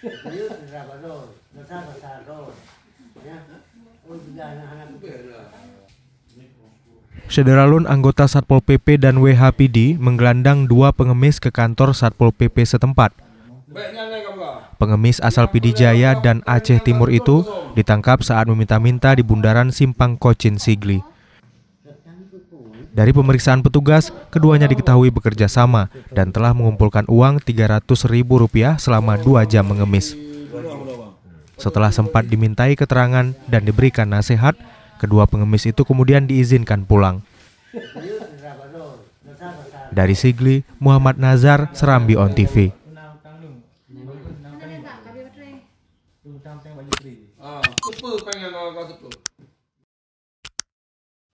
Beliau berapa Besar besar Ya. Oh anak-anak Sederalun anggota Satpol PP dan WHPD menggelandang dua pengemis ke kantor Satpol PP setempat. Pengemis asal Pidijaya dan Aceh Timur itu ditangkap saat meminta-minta di bundaran Simpang Kocin Sigli. Dari pemeriksaan petugas, keduanya diketahui bekerja sama dan telah mengumpulkan uang Rp300.000 selama dua jam mengemis. Setelah sempat dimintai keterangan dan diberikan nasihat, kedua pengemis itu kemudian diizinkan pulang. Dari Sigli, Muhammad Nazar, Serambi On TV.